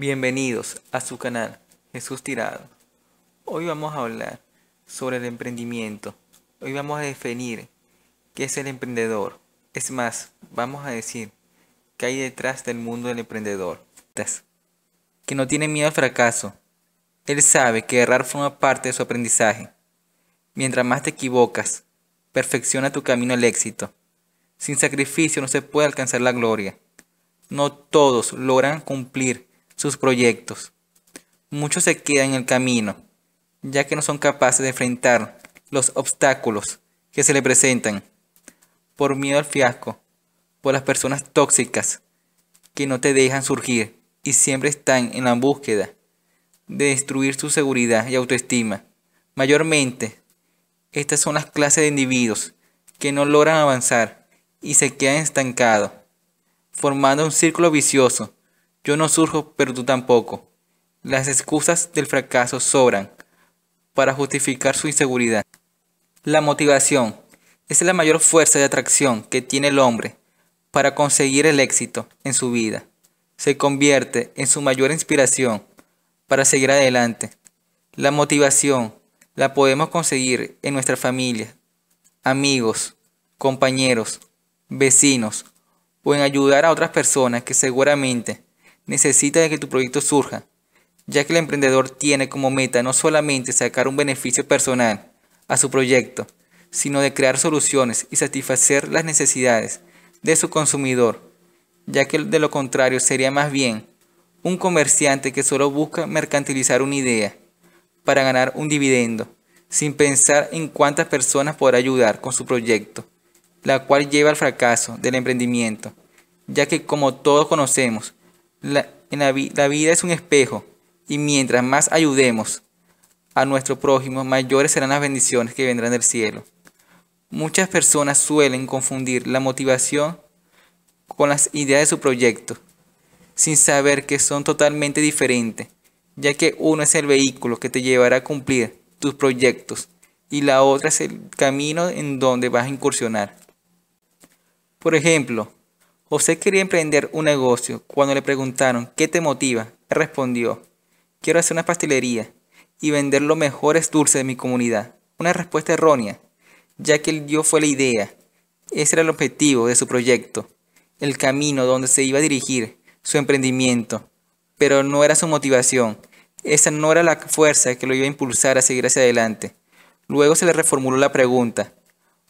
Bienvenidos a su canal Jesús Tirado. Hoy vamos a hablar sobre el emprendimiento. Hoy vamos a definir qué es el emprendedor. Es más, vamos a decir qué hay detrás del mundo del emprendedor. Que no tiene miedo al fracaso. Él sabe que errar forma parte de su aprendizaje. Mientras más te equivocas, perfecciona tu camino al éxito. Sin sacrificio no se puede alcanzar la gloria. No todos logran cumplir sus proyectos. Muchos se quedan en el camino, ya que no son capaces de enfrentar los obstáculos que se le presentan, por miedo al fiasco, por las personas tóxicas que no te dejan surgir y siempre están en la búsqueda de destruir su seguridad y autoestima. Mayormente, estas son las clases de individuos que no logran avanzar y se quedan estancados, formando un círculo vicioso yo no surjo, pero tú tampoco. Las excusas del fracaso sobran para justificar su inseguridad. La motivación es la mayor fuerza de atracción que tiene el hombre para conseguir el éxito en su vida. Se convierte en su mayor inspiración para seguir adelante. La motivación la podemos conseguir en nuestra familia, amigos, compañeros, vecinos o en ayudar a otras personas que seguramente necesita de que tu proyecto surja, ya que el emprendedor tiene como meta no solamente sacar un beneficio personal a su proyecto, sino de crear soluciones y satisfacer las necesidades de su consumidor, ya que de lo contrario sería más bien un comerciante que solo busca mercantilizar una idea para ganar un dividendo, sin pensar en cuántas personas podrá ayudar con su proyecto, la cual lleva al fracaso del emprendimiento, ya que como todos conocemos, la, vida es un espejo y mientras más ayudemos a nuestro prójimo, mayores serán las bendiciones que vendrán del cielo. Muchas personas suelen confundir la motivación con las ideas de su proyecto, sin saber que son totalmente diferentes, ya que uno es el vehículo que te llevará a cumplir tus proyectos y la otra es el camino en donde vas a incursionar. Por ejemplo, José quería emprender un negocio. Cuando le preguntaron, ¿qué te motiva? Respondió, quiero hacer una pastelería y vender los mejores dulces de mi comunidad. Una respuesta errónea, ya que el Dios fue la idea. Ese era el objetivo de su proyecto, el camino donde se iba a dirigir su emprendimiento, pero no era su motivación. Esa no era la fuerza que lo iba a impulsar a seguir hacia adelante. Luego se le reformuló la pregunta,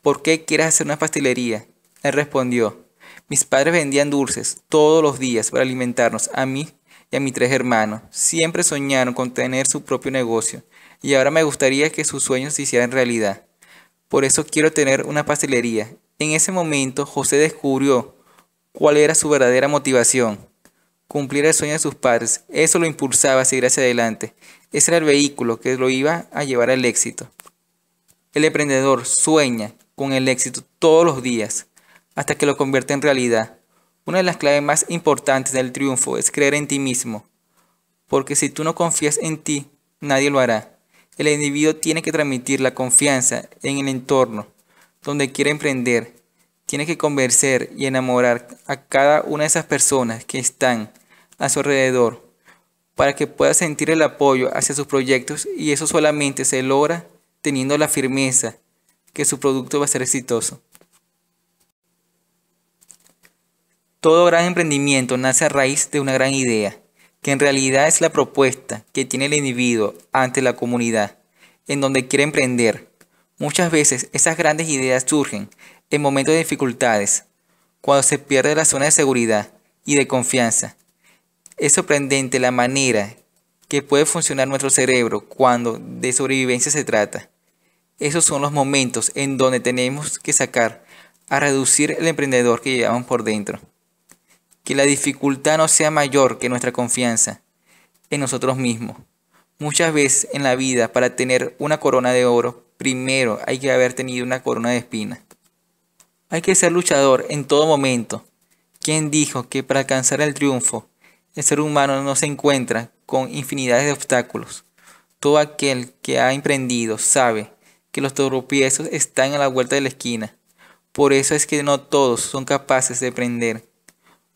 ¿por qué quieres hacer una pastelería? Él respondió, mis padres vendían dulces todos los días para alimentarnos a mí y a mis tres hermanos. Siempre soñaron con tener su propio negocio y ahora me gustaría que sus sueños se hicieran realidad. Por eso quiero tener una pastelería. En ese momento José descubrió cuál era su verdadera motivación. Cumplir el sueño de sus padres. Eso lo impulsaba a seguir hacia adelante. Ese era el vehículo que lo iba a llevar al éxito. El emprendedor sueña con el éxito todos los días hasta que lo convierta en realidad. Una de las claves más importantes del triunfo es creer en ti mismo, porque si tú no confías en ti, nadie lo hará. El individuo tiene que transmitir la confianza en el entorno donde quiere emprender. Tiene que convencer y enamorar a cada una de esas personas que están a su alrededor para que pueda sentir el apoyo hacia sus proyectos y eso solamente se logra teniendo la firmeza que su producto va a ser exitoso. Todo gran emprendimiento nace a raíz de una gran idea, que en realidad es la propuesta que tiene el individuo ante la comunidad, en donde quiere emprender. Muchas veces esas grandes ideas surgen en momentos de dificultades, cuando se pierde la zona de seguridad y de confianza. Es sorprendente la manera que puede funcionar nuestro cerebro cuando de sobrevivencia se trata. Esos son los momentos en donde tenemos que sacar a reducir el emprendedor que llevamos por dentro que la dificultad no sea mayor que nuestra confianza en nosotros mismos. Muchas veces en la vida, para tener una corona de oro, primero hay que haber tenido una corona de espina. Hay que ser luchador en todo momento. ¿Quién dijo que para alcanzar el triunfo, el ser humano no se encuentra con infinidades de obstáculos? Todo aquel que ha emprendido sabe que los tropiezos están a la vuelta de la esquina. Por eso es que no todos son capaces de emprender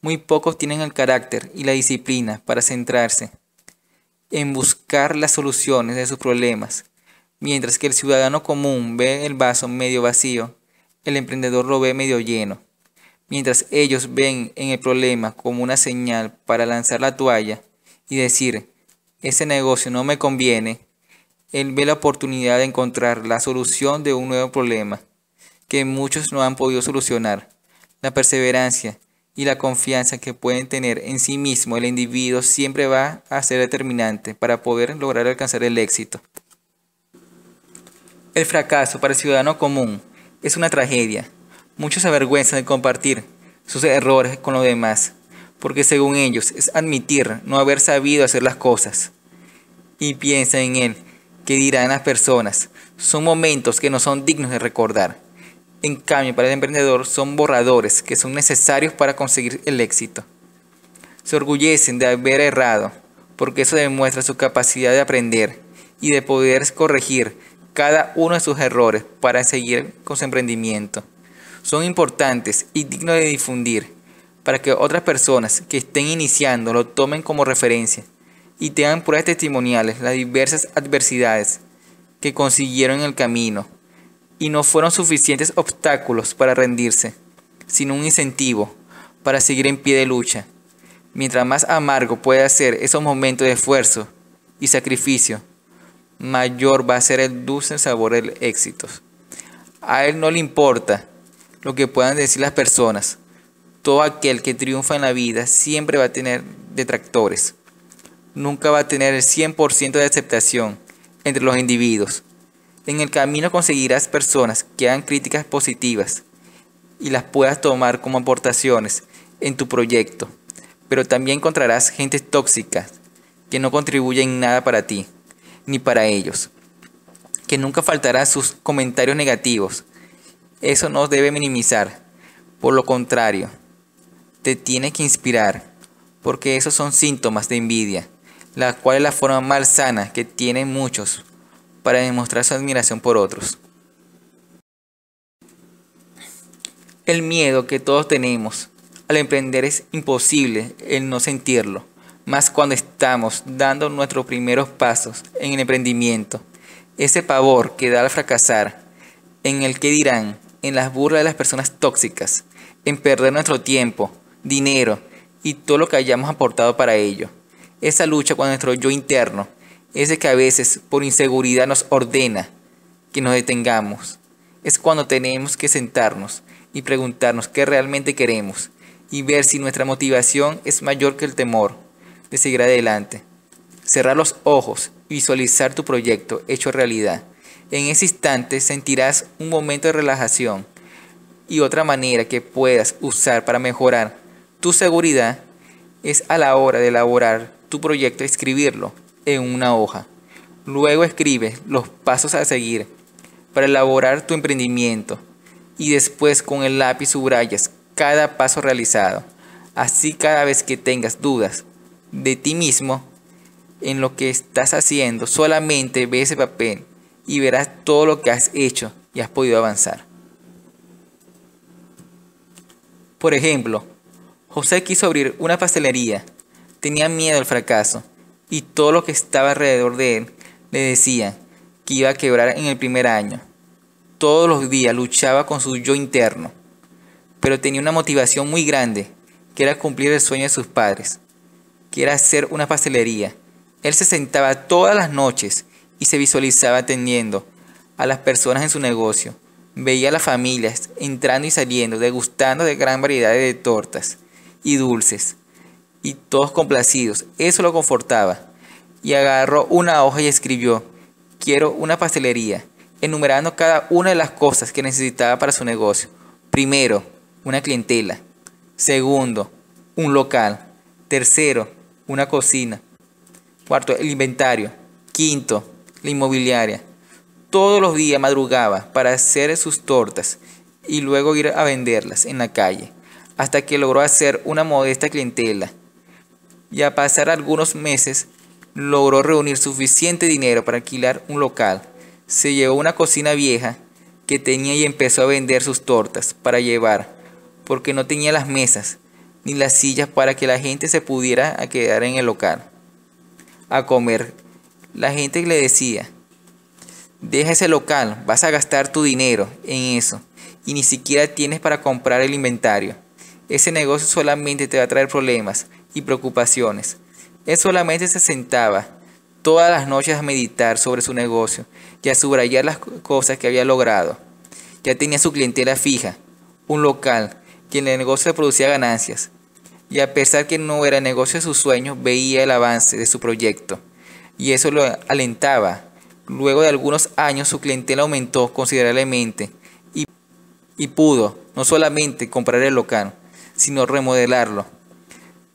muy pocos tienen el carácter y la disciplina para centrarse en buscar las soluciones de sus problemas. Mientras que el ciudadano común ve el vaso medio vacío, el emprendedor lo ve medio lleno. Mientras ellos ven en el problema como una señal para lanzar la toalla y decir, ese negocio no me conviene, él ve la oportunidad de encontrar la solución de un nuevo problema que muchos no han podido solucionar. La perseverancia y la confianza que pueden tener en sí mismo el individuo siempre va a ser determinante para poder lograr alcanzar el éxito. El fracaso para el ciudadano común es una tragedia. Muchos se avergüenzan de compartir sus errores con los demás, porque según ellos es admitir no haber sabido hacer las cosas. Y piensa en él, que dirán las personas, son momentos que no son dignos de recordar en cambio, para el emprendedor son borradores que son necesarios para conseguir el éxito. Se orgullecen de haber errado, porque eso demuestra su capacidad de aprender y de poder corregir cada uno de sus errores para seguir con su emprendimiento. Son importantes y dignos de difundir para que otras personas que estén iniciando lo tomen como referencia y tengan pruebas testimoniales las diversas adversidades que consiguieron en el camino y no fueron suficientes obstáculos para rendirse, sino un incentivo para seguir en pie de lucha. Mientras más amargo pueda ser esos momentos de esfuerzo y sacrificio, mayor va a ser el dulce sabor del éxito. A él no le importa lo que puedan decir las personas. Todo aquel que triunfa en la vida siempre va a tener detractores. Nunca va a tener el 100% de aceptación entre los individuos en el camino conseguirás personas que hagan críticas positivas y las puedas tomar como aportaciones en tu proyecto, pero también encontrarás gente tóxica que no contribuye en nada para ti ni para ellos, que nunca faltará sus comentarios negativos. Eso no debe minimizar, por lo contrario, te tiene que inspirar, porque esos son síntomas de envidia, la cual es la forma más sana que tienen muchos para demostrar su admiración por otros. El miedo que todos tenemos al emprender es imposible el no sentirlo, más cuando estamos dando nuestros primeros pasos en el emprendimiento. Ese pavor que da al fracasar, en el que dirán, en las burlas de las personas tóxicas, en perder nuestro tiempo, dinero y todo lo que hayamos aportado para ello. Esa lucha con nuestro yo interno ese que a veces por inseguridad nos ordena que nos detengamos, es cuando tenemos que sentarnos y preguntarnos qué realmente queremos y ver si nuestra motivación es mayor que el temor de seguir adelante. Cerrar los ojos y visualizar tu proyecto hecho realidad. En ese instante sentirás un momento de relajación y otra manera que puedas usar para mejorar tu seguridad es a la hora de elaborar tu proyecto, y escribirlo en una hoja. Luego escribe los pasos a seguir para elaborar tu emprendimiento y después con el lápiz subrayas cada paso realizado. Así cada vez que tengas dudas de ti mismo en lo que estás haciendo, solamente ve ese papel y verás todo lo que has hecho y has podido avanzar. Por ejemplo, José quiso abrir una pastelería. Tenía miedo al fracaso y todo lo que estaba alrededor de él le decía que iba a quebrar en el primer año. Todos los días luchaba con su yo interno, pero tenía una motivación muy grande, que era cumplir el sueño de sus padres, que era hacer una pastelería. Él se sentaba todas las noches y se visualizaba atendiendo a las personas en su negocio. Veía a las familias entrando y saliendo, degustando de gran variedad de tortas y dulces y todos complacidos. Eso lo confortaba. Y agarró una hoja y escribió, quiero una pastelería, enumerando cada una de las cosas que necesitaba para su negocio. Primero, una clientela. Segundo, un local. Tercero, una cocina. Cuarto, el inventario. Quinto, la inmobiliaria. Todos los días madrugaba para hacer sus tortas y luego ir a venderlas en la calle, hasta que logró hacer una modesta clientela y a pasar algunos meses logró reunir suficiente dinero para alquilar un local. Se llevó una cocina vieja que tenía y empezó a vender sus tortas para llevar, porque no tenía las mesas ni las sillas para que la gente se pudiera quedar en el local a comer. La gente le decía, deja ese local, vas a gastar tu dinero en eso y ni siquiera tienes para comprar el inventario. Ese negocio solamente te va a traer problemas y preocupaciones. Él solamente se sentaba todas las noches a meditar sobre su negocio y a subrayar las cosas que había logrado. Ya tenía su clientela fija, un local, que en el negocio producía ganancias. Y a pesar que no era el negocio de sus sueños, veía el avance de su proyecto. Y eso lo alentaba. Luego de algunos años su clientela aumentó considerablemente y, y pudo no solamente comprar el local, sino remodelarlo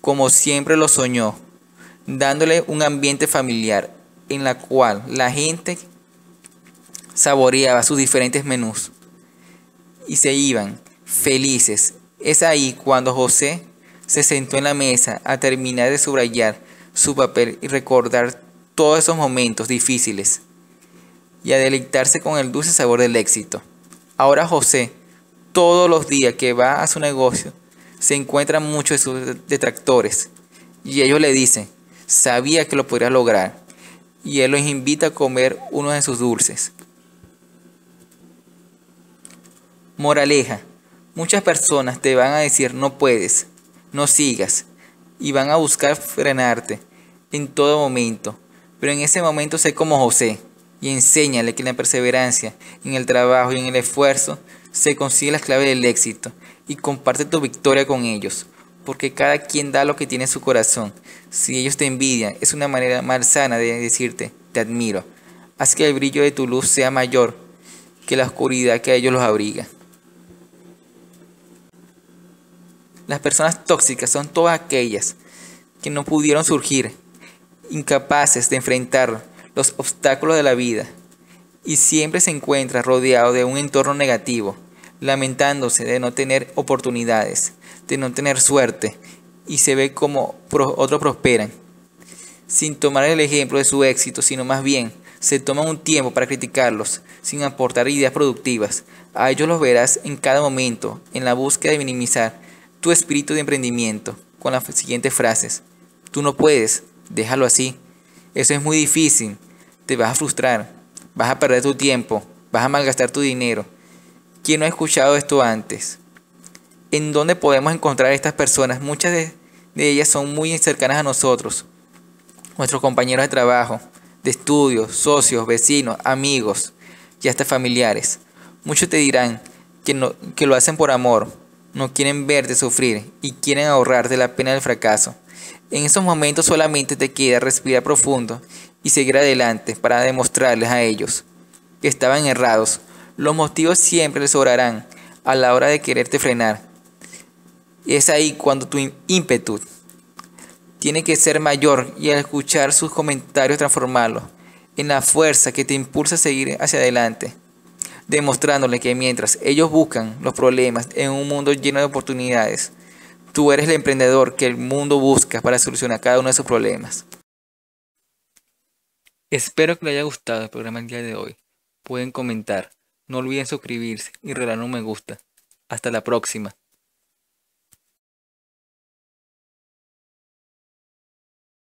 como siempre lo soñó, dándole un ambiente familiar en la cual la gente saboreaba sus diferentes menús y se iban felices. Es ahí cuando José se sentó en la mesa a terminar de subrayar su papel y recordar todos esos momentos difíciles y a deleitarse con el dulce sabor del éxito. Ahora José, todos los días que va a su negocio, se encuentran muchos de sus detractores y ellos le dicen, sabía que lo podrías lograr. Y él los invita a comer uno de sus dulces. Moraleja, muchas personas te van a decir no puedes, no sigas, y van a buscar frenarte en todo momento. Pero en ese momento sé como José y enséñale que la perseverancia, en el trabajo y en el esfuerzo se consigue la clave del éxito y comparte tu victoria con ellos, porque cada quien da lo que tiene en su corazón. Si ellos te envidian, es una manera más sana de decirte, te admiro. Haz que el brillo de tu luz sea mayor que la oscuridad que a ellos los abriga. Las personas tóxicas son todas aquellas que no pudieron surgir, incapaces de enfrentar los obstáculos de la vida, y siempre se encuentran rodeados de un entorno negativo lamentándose de no tener oportunidades, de no tener suerte, y se ve como otros prosperan, sin tomar el ejemplo de su éxito, sino más bien se toman un tiempo para criticarlos, sin aportar ideas productivas. A ellos los verás en cada momento, en la búsqueda de minimizar tu espíritu de emprendimiento, con las siguientes frases. Tú no puedes, déjalo así. Eso es muy difícil, te vas a frustrar, vas a perder tu tiempo, vas a malgastar tu dinero. ¿Quién no ha escuchado esto antes? ¿En dónde podemos encontrar a estas personas? Muchas de, ellas son muy cercanas a nosotros, nuestros compañeros de trabajo, de estudios, socios, vecinos, amigos y hasta familiares. Muchos te dirán que, no, que lo hacen por amor, no quieren verte sufrir y quieren ahorrarte la pena del fracaso. En esos momentos solamente te queda respirar profundo y seguir adelante para demostrarles a ellos que estaban errados los motivos siempre les sobrarán a la hora de quererte frenar. Es ahí cuando tu ímpetu tiene que ser mayor y al escuchar sus comentarios transformarlo en la fuerza que te impulsa a seguir hacia adelante, demostrándole que mientras ellos buscan los problemas en un mundo lleno de oportunidades, tú eres el emprendedor que el mundo busca para solucionar cada uno de sus problemas. Espero que les haya gustado el programa del día de hoy. Pueden comentar, no olviden suscribirse y regalar un me gusta. Hasta la próxima.